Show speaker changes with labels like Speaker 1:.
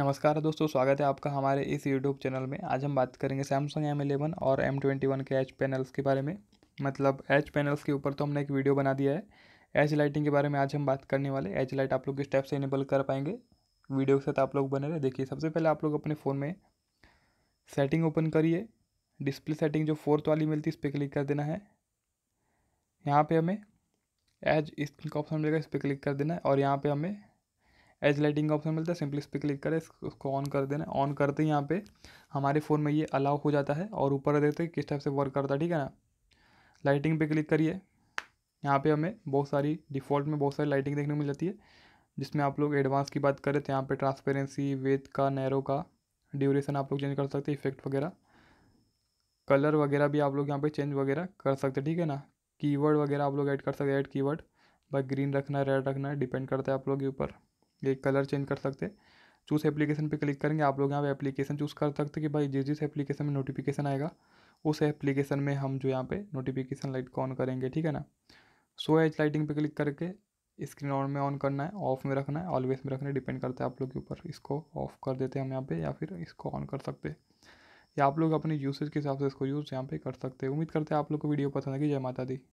Speaker 1: नमस्कार दोस्तों स्वागत है आपका हमारे इस यूट्यूब चैनल में आज हम बात करेंगे सैमसंग एम एलेवन और एम ट्वेंटी वन के एच पैनल्स के बारे में मतलब एच पैनल्स के ऊपर तो हमने एक वीडियो बना दिया है एच लाइटिंग के बारे में आज हम बात करने वाले एच लाइट आप लोग किस टाइप से इनेबल कर पाएंगे वीडियो के साथ आप लोग बने रहे देखिए सबसे पहले आप लोग अपने फ़ोन में सेटिंग ओपन करिए डिस्प्ले सेटिंग जो फोर्थ वाली मिलती है इस पर क्लिक कर देना है यहाँ पर हमें एच स्क्रीन का ऑप्शन मिलेगा इस पर क्लिक कर देना है और यहाँ पर हमें एज लाइटिंग का ऑप्शन मिलता है सिंपली इस पर क्लिक करें इसको ऑन कर देना ऑन करते ही यहाँ पे हमारे फ़ोन में ये अलाउ हो जाता है और ऊपर देखते हैं किस टाइप से वर्क करता है ठीक है ना लाइटिंग पे क्लिक करिए यहाँ पे हमें बहुत सारी डिफ़ॉल्ट में बहुत सारी लाइटिंग देखने को मिल जाती है जिसमें आप लोग एडवांस की बात करें तो यहाँ पर ट्रांसपेरेंसी वेथ का नैरो का ड्यूरेशन आप लोग चेंज कर सकते हैं इफेक्ट वगैरह कलर वगैरह भी आप लोग यहाँ पर चेंज वगैरह कर सकते हैं ठीक है ना कीवर्ड वगैरह आप लोग ऐड कर सकते हैं ऐड कीवर्ड भाई ग्रीन रखना रेड रखना डिपेंड करता है आप लोग के ऊपर ये कलर चेंज कर सकते चूस चूज़ एप्लीकेशन पे क्लिक करेंगे आप लोग यहाँ पे एप्लीकेशन चूज़ कर सकते कि भाई जिस जिस एप्लीकेशन में नोटिफिकेशन आएगा उस एप्लीकेशन में हम जो यहाँ पे नोटिफिकेशन लाइट को ऑन करेंगे ठीक है ना सो एच लाइटिंग पे क्लिक करके स्क्रीन ऑन में ऑन करना है ऑफ में रखना है ऑलवेज में रखना है डिपेंड करता है आप लोग के ऊपर इसको ऑफ कर देते हैं हम यहाँ पर या फिर इसको ऑन कर सकते या आप लोग अपने यूसेज के हिसाब से इसको यूज़ यहाँ पर कर सकते हैं उम्मीद करते हैं आप लोग को वीडियो पसंद आएगी जय माता दी